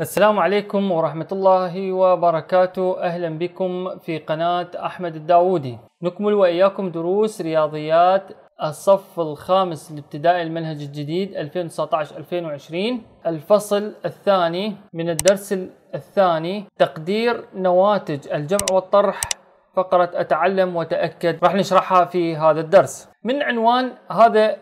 السلام عليكم ورحمة الله وبركاته أهلا بكم في قناة أحمد الداودي نكمل وإياكم دروس رياضيات الصف الخامس الابتدائي المنهج الجديد 2019-2020 الفصل الثاني من الدرس الثاني تقدير نواتج الجمع والطرح فقرة أتعلم وتأكد راح نشرحها في هذا الدرس من عنوان هذا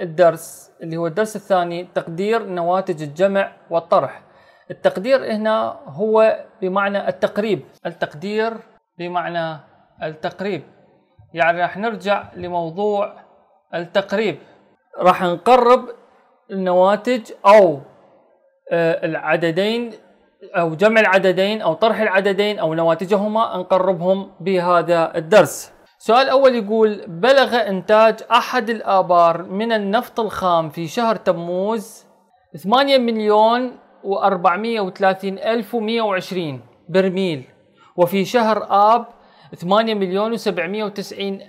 الدرس اللي هو الدرس الثاني تقدير نواتج الجمع والطرح التقدير هنا هو بمعنى التقريب التقدير بمعنى التقريب يعني راح نرجع لموضوع التقريب راح نقرب النواتج او آه، العددين او جمع العددين او طرح العددين او نواتجهما نقربهم بهذا الدرس سؤال أول يقول بلغ إنتاج أحد الآبار من النفط الخام في شهر تموز 8 مليون 430,120 برميل وفي شهر آب 8 مليون و790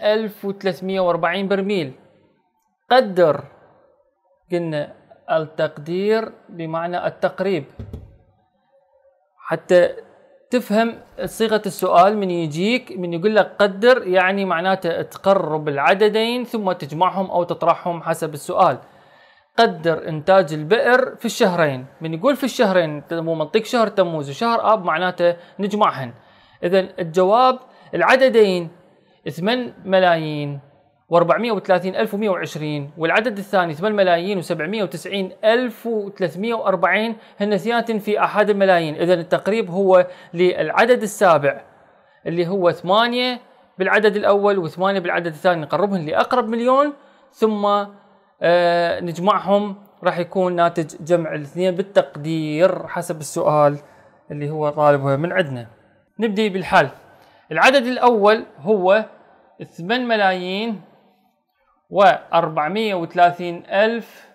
الف برميل قدر قلنا التقدير بمعنى التقريب حتى تفهم صيغة السؤال من يجيك من يقول لك قدر يعني معناته تقرب العددين ثم تجمعهم أو تطرحهم حسب السؤال قدر انتاج البئر في الشهرين من يقول في الشهرين مو منطق شهر تموز وشهر اب معناته نجمعهن اذا الجواب العددين 8 ملايين و430 ألف و120 والعدد الثاني 8 ملايين و790 ألف و340 هن اثنينات في أحد الملايين إذا التقريب هو للعدد السابع اللي هو 8 بالعدد الأول و8 بالعدد الثاني نقربهم لأقرب مليون ثم آه، نجمعهم راح يكون ناتج جمع الاثنين بالتقدير حسب السؤال اللي هو طالبه من عندنا نبدي بالحل العدد الأول هو 8 ملايين و 430 ألف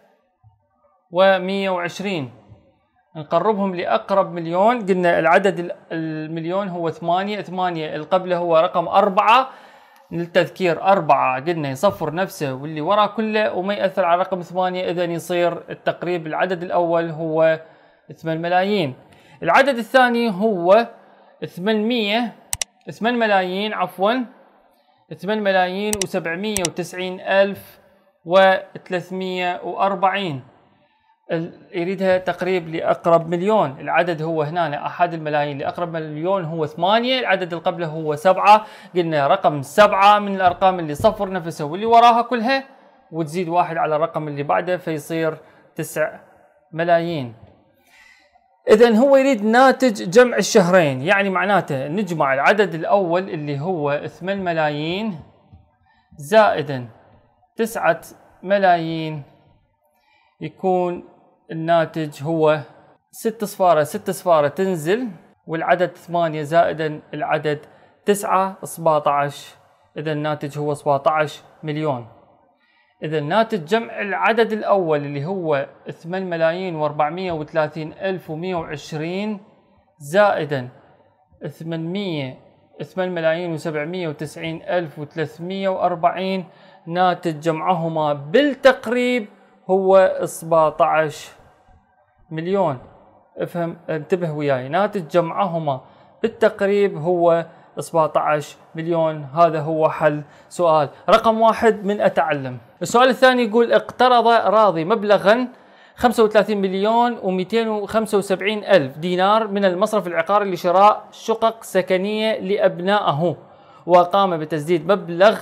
و 120 نقربهم لأقرب مليون قلنا العدد المليون هو 8 8 اللي قبله هو رقم 4 للتذكير أربعة قلنا يصفر نفسه واللي وراه كله وما يأثر على رقم ثمانية إذا يصير التقريب العدد الأول هو 8 ملايين العدد الثاني هو 800 8 ملايين عفوا 8 ملايين و790 ألف و340 يريدها تقريب لاقرب مليون العدد هو هنا احد الملايين لاقرب مليون هو ثمانية العدد اللي قبله هو سبعة قلنا رقم سبعة من الارقام اللي صفر نفسه واللي وراها كلها وتزيد واحد على الرقم اللي بعده فيصير تسع ملايين اذا هو يريد ناتج جمع الشهرين يعني معناته نجمع العدد الاول اللي هو 8 ملايين زائدا 9 ملايين يكون الناتج هو ست صفارة ست صفارة تنزل والعدد ثمانية زائدا العدد تسعة سبعة عشر إذا الناتج هو سبعة عشر مليون إذا ناتج جمع العدد الأول اللي هو 8 ملايين و430 ألف و120 زائدا ثمانمية 8 ملايين و790 ألف و340 ناتج جمعهما بالتقريب هو 17 مليون افهم انتبه وياي ناتج جمعهما بالتقريب هو 17 مليون هذا هو حل سؤال رقم واحد من أتعلم السؤال الثاني يقول اقترض راضي مبلغا 35 مليون و275 ألف دينار من المصرف العقاري لشراء شقق سكنية لأبنائه وقام بتسديد مبلغ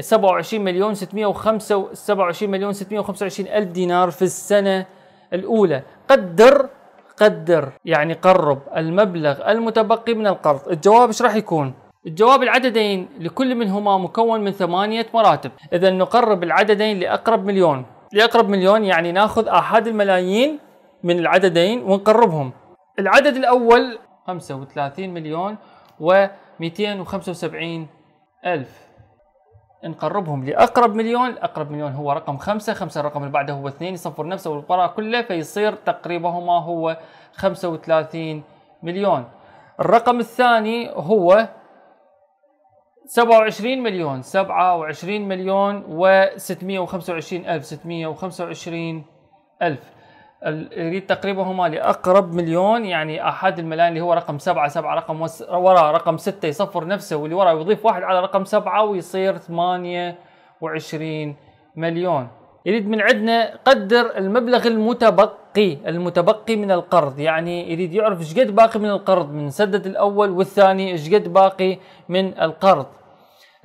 27 مليون 625 مليون 625 ألف دينار في السنة الأولى قدر قدر يعني قرب المبلغ المتبقي من القرض الجواب ايش راح يكون الجواب العددين لكل منهما مكون من ثمانية مراتب إذا نقرب العددين لأقرب مليون لأقرب مليون يعني ناخذ أحد الملايين من العددين ونقربهم العدد الأول 35 مليون و 275 ألف نقربهم لأقرب مليون أقرب مليون هو رقم خمسة خمسة الرقم اللي بعده هو اثنين يصفر نفسه والقراء كله فيصير تقريبهما هو 35 مليون الرقم الثاني هو 27 مليون 27 مليون و 625 ألف 625 ألف تقريبا تقريبهما لاقرب مليون يعني احد الملايين اللي هو رقم سبعة سبعة رقم وراء رقم ستة يصفر نفسه واللي وراء يضيف واحد على رقم سبعة ويصير ثمانية وعشرين مليون يريد من عندنا قدر المبلغ المتبقي المتبقي من القرض يعني يريد يعرف ايش قد باقي من القرض من سدد الاول والثاني ايش قد باقي من القرض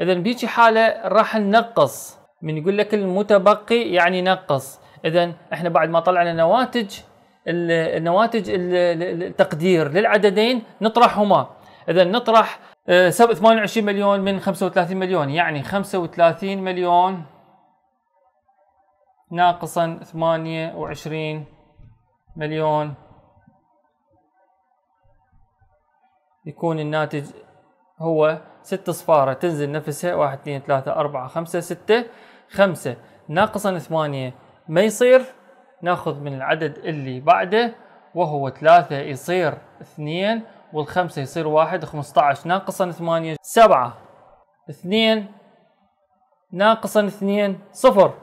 اذا بيجي حاله راح ننقص من يقول لك المتبقي يعني نقص اذا احنا بعد ما طلعنا نواتج النواتج التقدير للعددين نطرحهما اذا نطرح 28 آه، مليون من 35 مليون يعني 35 مليون ناقصا 28 مليون يكون الناتج هو 6 صفاره تنزل نفسها 1 2 3 4 5 6 5 ناقصا 8 ما يصير ناخذ من العدد اللي بعده وهو ثلاثة يصير اثنين والخمسة يصير واحد خمسة عشر ناقصا ثمانية سبعة اثنين ناقصا اثنين صفر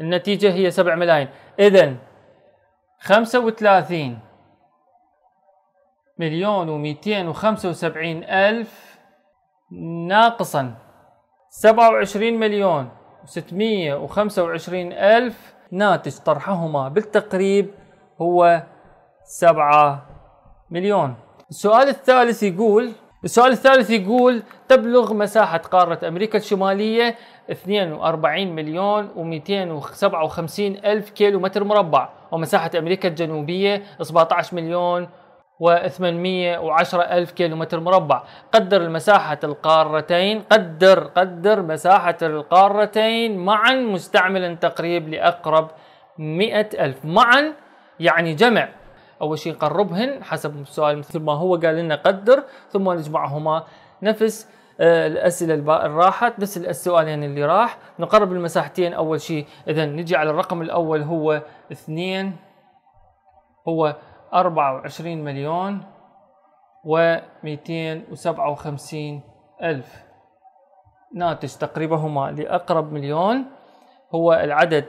النتيجة هي سبع ملايين إذا خمسة وثلاثين مليون ومئتين وخمسة وسبعين ألف ناقصا سبعة وعشرين مليون وستمية وخمسة وعشرين ألف ناتج طرحهما بالتقريب هو 7 مليون السؤال الثالث يقول السؤال الثالث يقول تبلغ مساحة قارة أمريكا الشمالية 42 مليون و257 ألف كيلو متر مربع ومساحة أمريكا الجنوبية 17 مليون و810 ألف كيلومتر مربع قدر مساحة القارتين قدر قدر مساحة القارتين معا مستعملا تقريب لأقرب 100 ألف معا يعني جمع أول شيء قربهن حسب السؤال مثل ما هو قال لنا قدر ثم نجمعهما نفس آه، الأسئلة اللي راحت نفس السؤالين يعني اللي راح نقرب المساحتين أول شيء إذا نجي على الرقم الأول هو اثنين هو 24 مليون و257 ألف ناتج تقريبهما لأقرب مليون هو العدد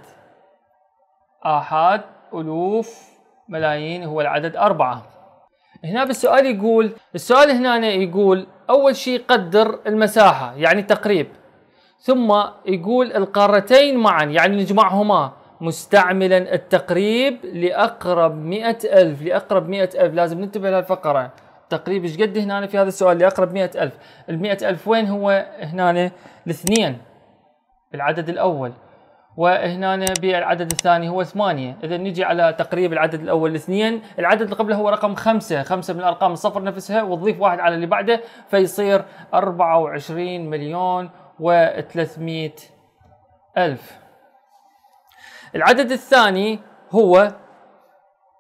آحاد ألوف ملايين هو العدد أربعة هنا بالسؤال يقول السؤال هنا يقول أول شيء قدر المساحة يعني تقريب ثم يقول القارتين معا يعني نجمعهما مستعملا التقريب لأقرب مئة ألف لأقرب مئة ألف لازم ننتبه لهالفقرة تقريب ايش قد هنا في هذا السؤال لأقرب مئة ألف المئة ألف وين هو هنا الاثنين العدد الأول وهنا بالعدد الثاني هو ثمانية إذا نجي على تقريب العدد الأول الاثنين العدد اللي قبله هو رقم خمسة خمسة من الأرقام الصفر نفسها وتضيف واحد على اللي بعده فيصير 24 مليون و ألف العدد الثاني هو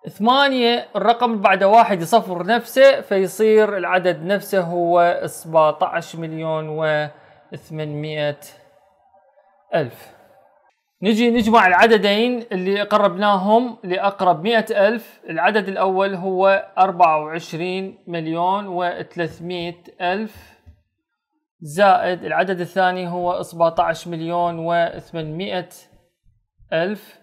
ثمانية الرقم اللي بعده واحد يصفر نفسه فيصير العدد نفسه هو 17 مليون و 800 ألف نجي نجمع العددين اللي قربناهم لأقرب 100 ألف العدد الأول هو 24 مليون و 300 ألف زائد العدد الثاني هو 17 مليون و 800 ألف ألف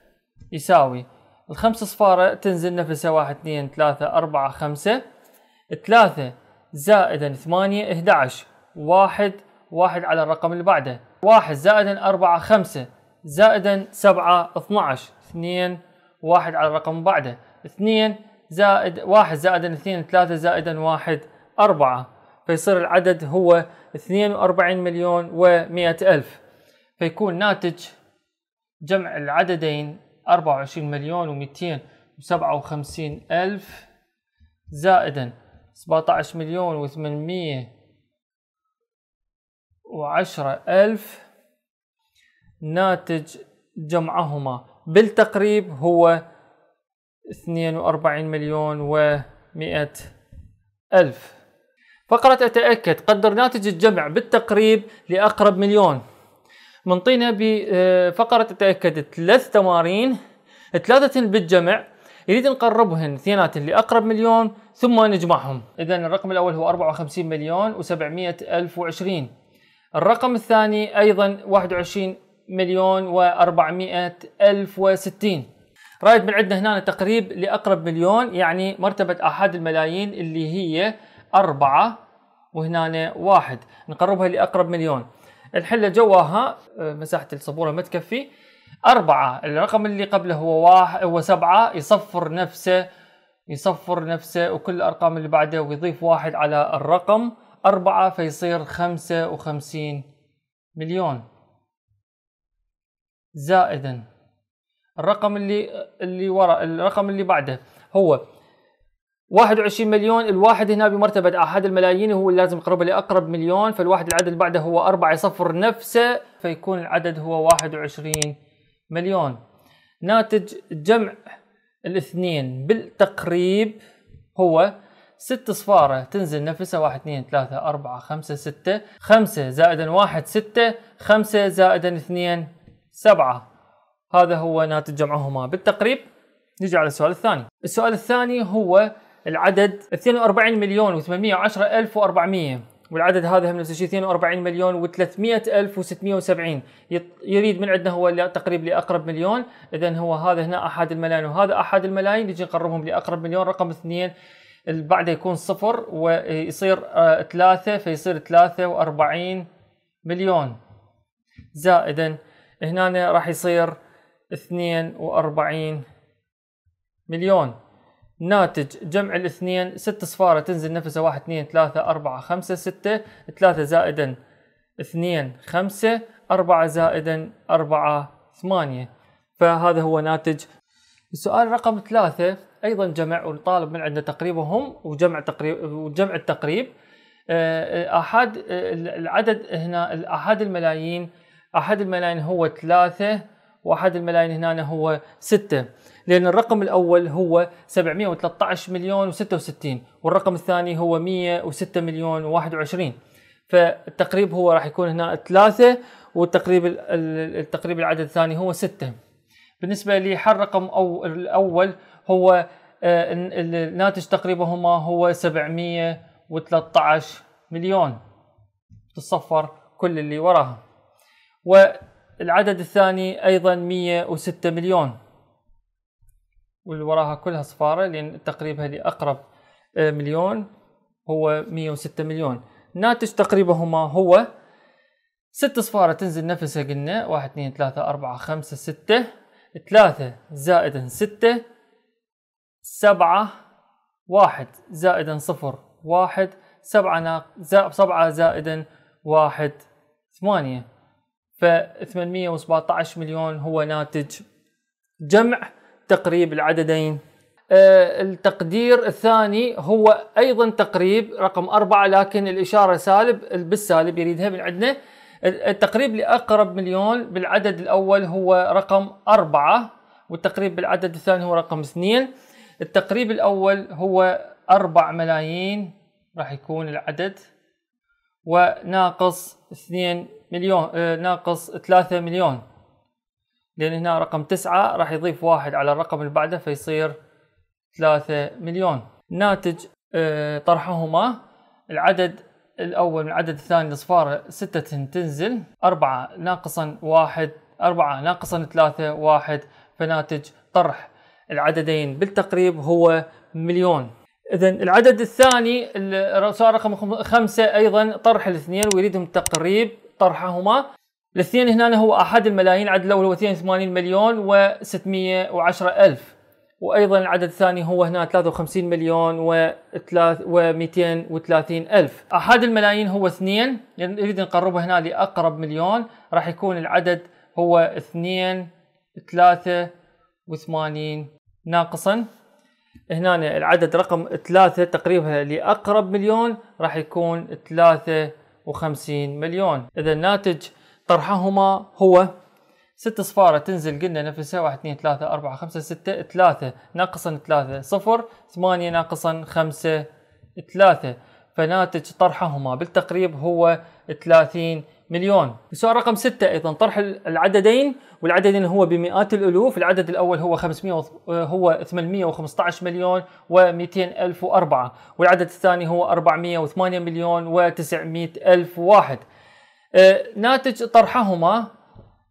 يساوي الخمس صفارة تنزل نفسها واحد اثنين ثلاثة أربعة خمسة ثلاثة زائدا ثمانية إحدى عشر واحد واحد على الرقم اللي بعده واحد زائدا أربعة خمسة زائدا سبعة اثنى عشر اثنين واحد على الرقم بعده اثنين زائد واحد زائدا اثنين ثلاثة زائدا واحد أربعة فيصير العدد هو اثنين واربعين مليون ومئة ألف فيكون ناتج جمع العددين 24 مليون و257 ألف زائدا 17 مليون و 810 ألف ناتج جمعهما بالتقريب هو 42 مليون و100 ألف فقرة أتأكد قدر ناتج الجمع بالتقريب لأقرب مليون منطينا بفقره آه، تاكد ثلاث تمارين ثلاثه بالجمع يريد نقربهن اثنيناتهم لاقرب مليون ثم نجمعهم اذا الرقم الاول هو 54 مليون و700 الف و20 الرقم الثاني ايضا 21 مليون و400 الف و60 رايد من عندنا هنا تقريب لاقرب مليون يعني مرتبه احد الملايين اللي هي أربعة وهنا واحد نقربها لاقرب مليون الحله جواها آه، مساحه السبوره ما تكفي أربعة الرقم اللي قبله هو واحد هو سبعة يصفر نفسه يصفر نفسه وكل الأرقام اللي بعده ويضيف واحد على الرقم أربعة فيصير خمسة وخمسين مليون زائدا الرقم اللي اللي ورا الرقم اللي بعده هو 21 مليون الواحد هنا بمرتبة أحد الملايين هو اللي لازم يقرب لأقرب مليون فالواحد العدد اللي بعده هو أربعة يصفر نفسه فيكون العدد هو 21 مليون ناتج جمع الاثنين بالتقريب هو ست صفارة تنزل نفسها واحد اثنين ثلاثة أربعة خمسة ستة خمسة زائد واحد ستة خمسة زائد اثنين سبعة هذا هو ناتج جمعهما بالتقريب نجي على السؤال الثاني السؤال الثاني هو العدد 42 مليون و810 الف و400 والعدد هذا هم نفس الشيء 42 مليون و300 الف و670 يريد من عندنا هو تقريب لاقرب مليون اذا هو هذا هنا احد الملايين وهذا احد الملايين نجي نقربهم لاقرب مليون رقم اثنين بعده يكون صفر ويصير آه ثلاثة فيصير 43 مليون زائدا هنا راح يصير 42 مليون ناتج جمع الاثنين ست صفارة تنزل نفسها واحد اثنين ثلاثة أربعة خمسة ستة ثلاثة زائدا اثنين خمسة أربعة زائدا أربعة ثمانية فهذا هو ناتج السؤال رقم ثلاثة أيضا جمع وطالب من عندنا تقريبهم وجمع تقريب وجمع التقريب آه، آه، أحد آه، العدد هنا أحد الملايين أحد الملايين هو ثلاثة واحد الملايين هنا هو 6 لأن الرقم الأول هو 713 مليون و66 والرقم الثاني هو 106 مليون و21 فالتقريب هو راح يكون هنا 3 والتقريب التقريب العدد الثاني هو 6 بالنسبة لحل رقم أو الأول هو آه، الناتج تقريبهما هو 713 مليون تصفر كل اللي وراها العدد الثاني ايضا 106 مليون واللي وراها كلها صفاره لان تقريبها اقرب آه، مليون هو 106 مليون ناتج تقريبهما هو ست صفارة تنزل نفسها قلنا واحد اثنين ثلاثة أربعة خمسة ستة ثلاثة زائدا ستة سبعة واحد زائدا صفر واحد سبعة زائدا واحد ثمانية ف 817 مليون هو ناتج جمع تقريب العددين آه، التقدير الثاني هو ايضا تقريب رقم أربعة لكن الاشاره سالب بالسالب يريدها من عندنا التقريب لاقرب مليون بالعدد الاول هو رقم أربعة والتقريب بالعدد الثاني هو رقم اثنين التقريب الاول هو أربع ملايين راح يكون العدد وناقص 2 مليون آه، ناقص 3 مليون لأن هنا رقم 9 راح يضيف واحد على الرقم اللي بعده فيصير 3 مليون ناتج آه، طرحهما العدد الأول من العدد الثاني الاصفار ستة تنزل أربعة ناقصا واحد أربعة ناقصا ثلاثة واحد فناتج طرح العددين بالتقريب هو مليون اذا العدد الثاني السؤال رقم خمسه ايضا طرح الاثنين ويريدهم تقريب طرحهما الاثنين هنا هو احد الملايين العدد الاول هو 82 مليون و610 الف وايضا العدد الثاني هو هنا 53 مليون و230 الف احد الملايين هو اثنين نريد نقربه هنا لاقرب مليون راح يكون العدد هو اثنين ثلاثة وثمانين ناقصا هنا العدد رقم ثلاثة تقريبا لأقرب مليون راح يكون ثلاثة وخمسين مليون إذا ناتج طرحهما هو ست صفارة تنزل قلنا نفسها واحد اثنين ثلاثة أربعة خمسة ستة ثلاثة ناقصا ثلاثة صفر ثمانية ناقصا خمسة ثلاثة فناتج طرحهما بالتقريب هو ثلاثين مليون السؤال رقم ستة أيضا طرح العددين والعددين هو بمئات الألوف العدد الأول هو 500 آه، هو 815 مليون و200 ألف وأربعة والعدد الثاني هو 408 مليون و900 ألف واحد آه، ناتج طرحهما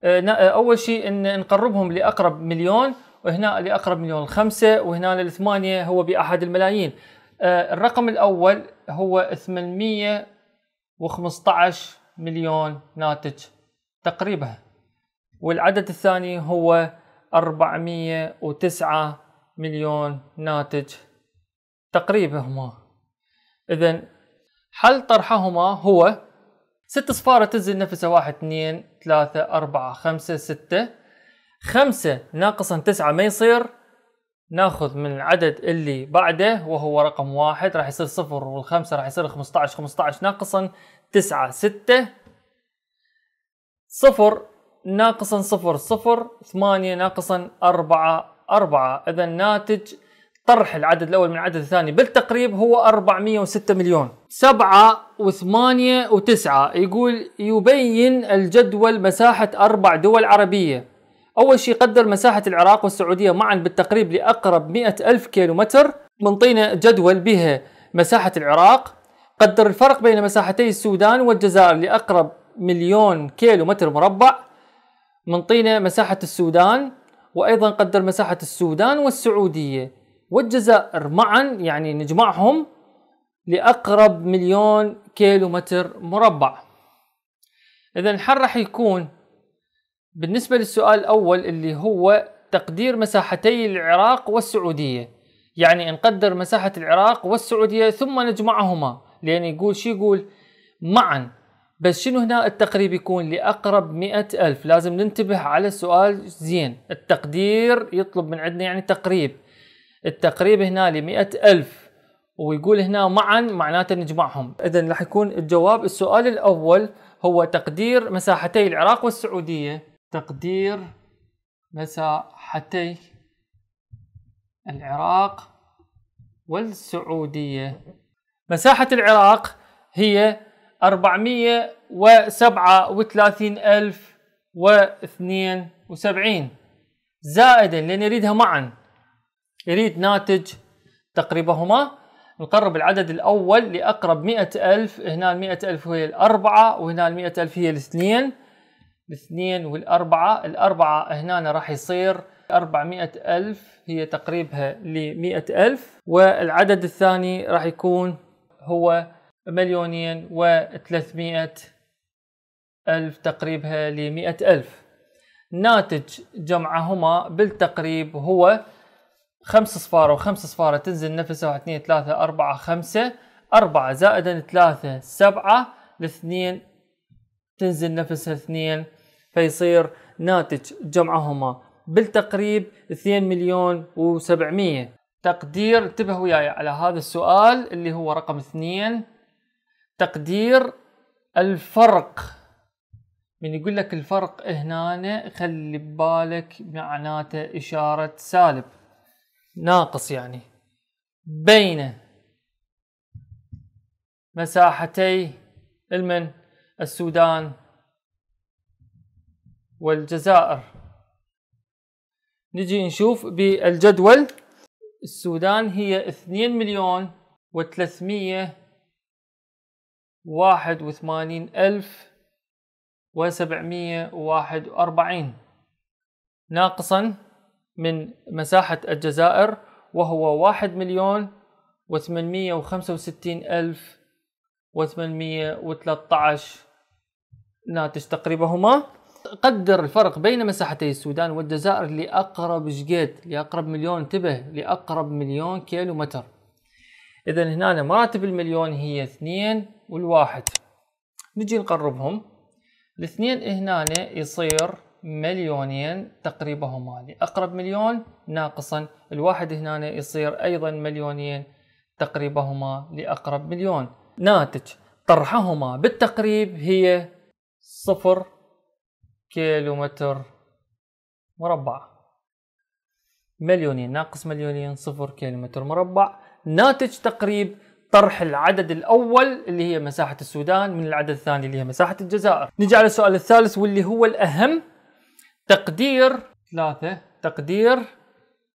آه، أول شيء إن نقربهم لأقرب مليون وهنا لأقرب مليون خمسة وهنا الثمانية هو بأحد الملايين الرقم الأول هو 815 مليون ناتج تقريبا والعدد الثاني هو 409 مليون ناتج تقريبا هما اذا حل طرحهما هو ست صفارة تنزل نفسها واحد اثنين ثلاثة أربعة خمسة ستة خمسة ناقصا تسعة ما يصير ناخذ من العدد اللي بعده وهو رقم واحد راح يصير صفر والخمسة راح يصير خمسة عشر خمسة عشر ناقصا تسعة ستة صفر ناقصا صفر صفر ثمانية ناقصا أربعة أربعة إذا ناتج طرح العدد الأول من العدد الثاني بالتقريب هو 406 مليون سبعة وثمانية وتسعة يقول يبين الجدول مساحة أربع دول عربية أول شيء قدر مساحة العراق والسعودية معا بالتقريب لأقرب مئة ألف كيلومتر منطينا جدول بها مساحة العراق قدر الفرق بين مساحتي السودان والجزائر لأقرب مليون كيلو متر مربع طينة مساحة السودان وأيضا قدر مساحة السودان والسعودية والجزائر معا يعني نجمعهم لأقرب مليون كيلو متر مربع إذا الحل راح يكون بالنسبة للسؤال الأول اللي هو تقدير مساحتي العراق والسعودية يعني نقدر مساحة العراق والسعودية ثم نجمعهما لأن يقول شو يقول معا بس شنو هنا التقريب يكون لأقرب مئة ألف لازم ننتبه على السؤال زين التقدير يطلب من عندنا يعني تقريب التقريب هنا لمئة ألف ويقول هنا معا معناته نجمعهم إذا راح يكون الجواب السؤال الأول هو تقدير مساحتي العراق والسعودية تقدير مساحتي العراق والسعودية مساحة العراق هي و 72 زائدا لان يريدها معا يريد ناتج تقريبهما نقرب العدد الاول لاقرب 100000 هنا ال 100000 هي الاربعه وهنا ال 100000 هي الاثنين الاثنين والاربعه الاربعه هنا راح يصير 400000 هي تقريبها ل 100000 والعدد الثاني راح يكون هو مليونين وثلاثمائة ألف تقريبها لمئة ألف ناتج جمعهما بالتقريب هو خمس صفارة وخمس صفارة تنزل نفسها واحد اثنين ثلاثة أربعة خمسة أربعة زائدا ثلاثة سبعة لاثنين تنزل نفسها اثنين فيصير ناتج جمعهما بالتقريب اثنين مليون وسبعمية تقدير انتبهوا وياي على هذا السؤال اللي هو رقم اثنين تقدير الفرق من يقول لك الفرق هنا خلي ببالك معناته إشارة سالب ناقص يعني بين مساحتي المن السودان والجزائر نجي نشوف بالجدول السودان هي 2 مليون و واحد وثمانين ألف وسبعمية وواحد وأربعين ناقصا من مساحة الجزائر وهو واحد مليون وثمانمية وخمسة وستين ألف وثمانمية وثلاثة عشر ناتج تقريبهما قدر الفرق بين مساحتي السودان والجزائر لأقرب شقيد لأقرب مليون انتبه لأقرب مليون كيلو متر إذا هنا مراتب المليون هي اثنين والواحد نجي نقربهم الاثنين هنا يصير مليونين تقريبا هما لأقرب مليون ناقصا الواحد هنا يصير أيضا مليونين تقريبا هما لأقرب مليون ناتج طرحهما بالتقريب هي صفر كيلومتر مربع مليونين ناقص مليونين صفر كيلومتر مربع ناتج تقريب طرح العدد الأول اللي هي مساحة السودان من العدد الثاني اللي هي مساحة الجزائر نجي على السؤال الثالث واللي هو الأهم تقدير ثلاثة تقدير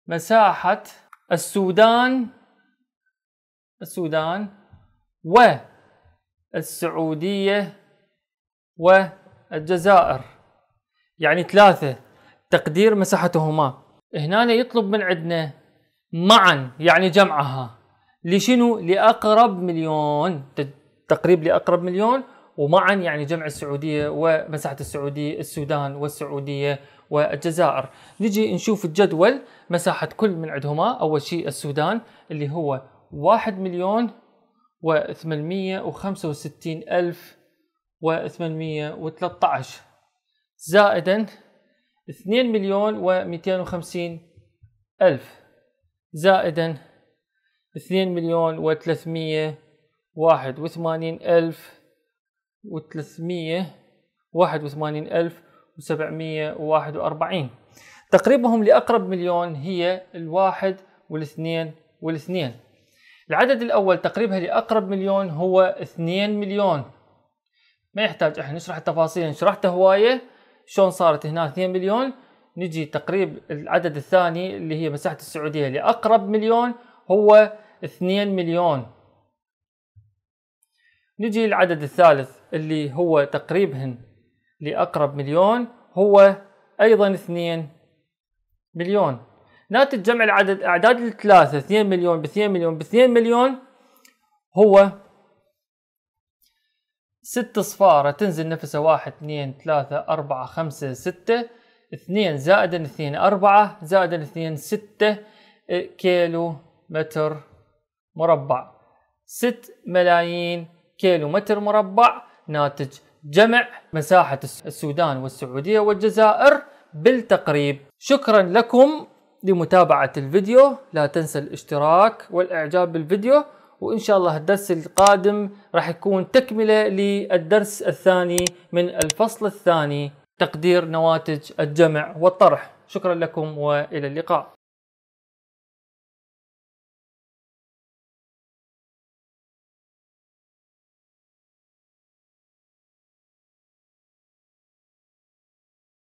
مساحة السودان السودان والسعودية والجزائر يعني ثلاثة تقدير مساحتهما هنا يطلب من عندنا معا يعني جمعها لشنو لأقرب مليون تقريب لأقرب مليون ومعا يعني جمع السعودية ومساحة السعودية السودان والسعودية والجزائر نجي نشوف الجدول مساحة كل من عندهما أول شيء السودان اللي هو واحد مليون وثمانمية وخمسة وستين ألف وثمانمية وثلاثة عشر زائدا 2 مليون و250 ألف زائدا 2 مليون و381 ألف و381 ألف و741 تقريبهم لأقرب مليون هي الواحد والاثنين والاثنين العدد الأول تقريبها لأقرب مليون هو 2 مليون ما يحتاج احنا نشرح التفاصيل شرحته هواية شلون صارت هنا 2 مليون نجي تقريب العدد الثاني اللي هي مساحه السعوديه لاقرب مليون هو 2 مليون نجي العدد الثالث اللي هو تقريبهن لاقرب مليون هو ايضا 2 مليون ناتج جمع العدد اعداد الثلاثه 2 مليون ب 2 مليون ب 2 مليون هو ست صفارة تنزل نفسها واحد اثنين ثلاثة أربعة خمسة ستة اثنين زائدا اثنين أربعة زائدا اثنين ستة إيه، كيلو متر مربع ست ملايين كيلو متر مربع ناتج جمع مساحة السودان والسعودية والجزائر بالتقريب شكرا لكم لمتابعة الفيديو لا تنسى الاشتراك والإعجاب بالفيديو وإن شاء الله الدرس القادم راح يكون تكملة للدرس الثاني من الفصل الثاني تقدير نواتج الجمع والطرح شكرا لكم وإلى اللقاء